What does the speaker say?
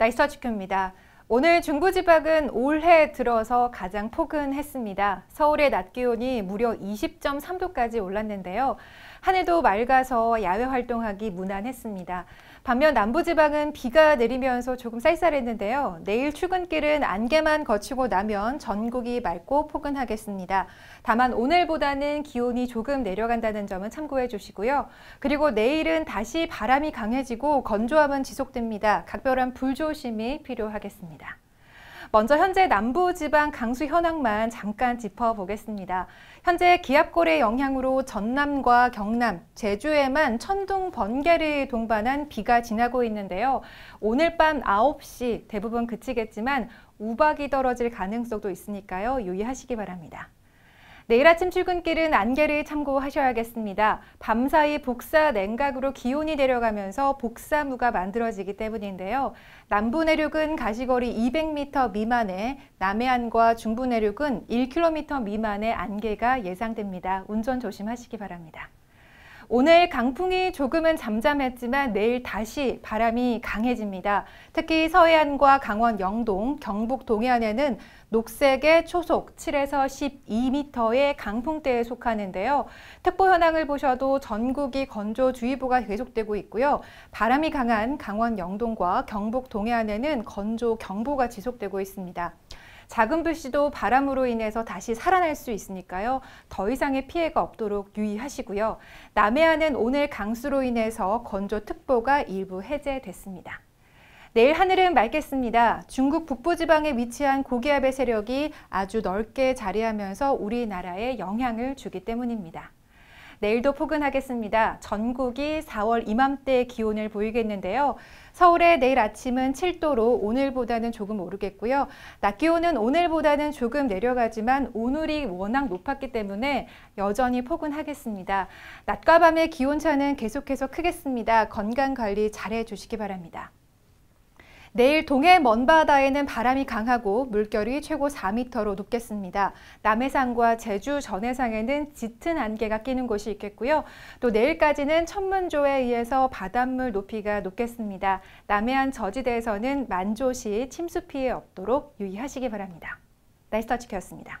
나이스 아치큐입니다. 오늘 중부지방은 올해 들어서 가장 포근했습니다. 서울의 낮 기온이 무려 20.3도까지 올랐는데요. 하늘도 맑아서 야외 활동하기 무난했습니다. 반면 남부지방은 비가 내리면서 조금 쌀쌀했는데요. 내일 출근길은 안개만 거치고 나면 전국이 맑고 포근하겠습니다. 다만 오늘보다는 기온이 조금 내려간다는 점은 참고해 주시고요. 그리고 내일은 다시 바람이 강해지고 건조함은 지속됩니다. 각별한 불조심이 필요하겠습니다. 있습니다. 먼저 현재 남부지방 강수 현황만 잠깐 짚어보겠습니다. 현재 기압골의 영향으로 전남과 경남, 제주에만 천둥 번개를 동반한 비가 지나고 있는데요. 오늘 밤 9시 대부분 그치겠지만 우박이 떨어질 가능성도 있으니까요. 유의하시기 바랍니다. 내일 아침 출근길은 안개를 참고하셔야겠습니다. 밤사이 복사 냉각으로 기온이 내려가면서 복사무가 만들어지기 때문인데요. 남부 내륙은 가시거리 200m 미만의 남해안과 중부 내륙은 1km 미만의 안개가 예상됩니다. 운전 조심하시기 바랍니다. 오늘 강풍이 조금은 잠잠했지만 내일 다시 바람이 강해집니다. 특히 서해안과 강원 영동, 경북 동해안에는 녹색의 초속 7에서 12m의 강풍대에 속하는데요. 특보 현황을 보셔도 전국이 건조주의보가 계속되고 있고요. 바람이 강한 강원 영동과 경북 동해안에는 건조경보가 지속되고 있습니다. 작은 불씨도 바람으로 인해서 다시 살아날 수 있으니까요. 더 이상의 피해가 없도록 유의하시고요. 남해안은 오늘 강수로 인해서 건조특보가 일부 해제됐습니다. 내일 하늘은 맑겠습니다. 중국 북부지방에 위치한 고기압의 세력이 아주 넓게 자리하면서 우리나라에 영향을 주기 때문입니다. 내일도 포근하겠습니다. 전국이 4월 이맘때 기온을 보이겠는데요. 서울의 내일 아침은 7도로 오늘보다는 조금 오르겠고요. 낮 기온은 오늘보다는 조금 내려가지만 오늘이 워낙 높았기 때문에 여전히 포근하겠습니다. 낮과 밤의 기온차는 계속해서 크겠습니다. 건강관리 잘해주시기 바랍니다. 내일 동해 먼바다에는 바람이 강하고 물결이 최고 4m로 높겠습니다. 남해상과 제주 전해상에는 짙은 안개가 끼는 곳이 있겠고요. 또 내일까지는 천문조에 의해서 바닷물 높이가 높겠습니다. 남해안 저지대에서는 만조시 침수 피해 없도록 유의하시기 바랍니다. 날씨 터치였습니다